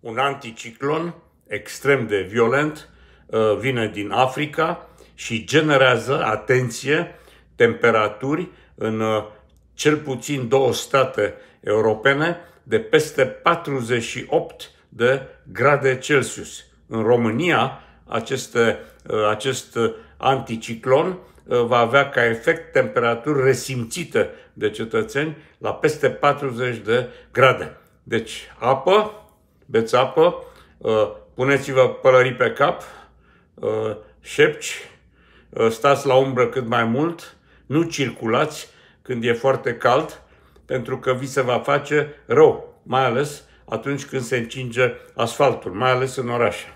un anticiclon extrem de violent, uh, vine din Africa și generează, atenție, temperaturi în uh, cel puțin două state europene de peste 48 de grade Celsius. În România, aceste, uh, acest anticiclon va avea ca efect temperaturi resimțite de cetățeni la peste 40 de grade. Deci apă, beți apă, uh, puneți-vă pălării pe cap, uh, șepci, uh, stați la umbră cât mai mult, nu circulați când e foarte cald, pentru că vi se va face rău, mai ales atunci când se încinge asfaltul, mai ales în orașe.